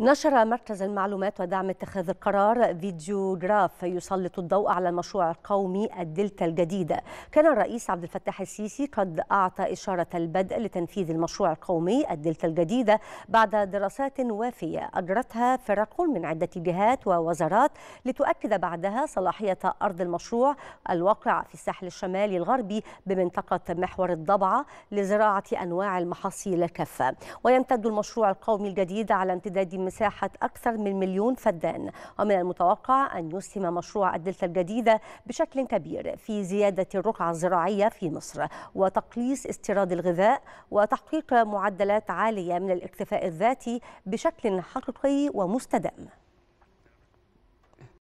نشر مركز المعلومات ودعم اتخاذ القرار فيديو جراف يسلط الضوء على المشروع القومي الدلتا الجديدة كان الرئيس عبد الفتاح السيسي قد أعطى إشارة البدء لتنفيذ المشروع القومي الدلتا الجديدة بعد دراسات وافية أجرتها فرق من عدة جهات ووزارات لتؤكد بعدها صلاحية أرض المشروع الواقع في الساحل الشمالي الغربي بمنطقة محور الضبعة لزراعة أنواع المحاصيل كافة ويمتد المشروع القومي الجديد على امتداد مساحة أكثر من مليون فدان ومن المتوقع أن يسهم مشروع الدلتا الجديدة بشكل كبير في زيادة الرقعة الزراعية في مصر وتقليص استيراد الغذاء وتحقيق معدلات عالية من الاكتفاء الذاتي بشكل حقيقي ومستدام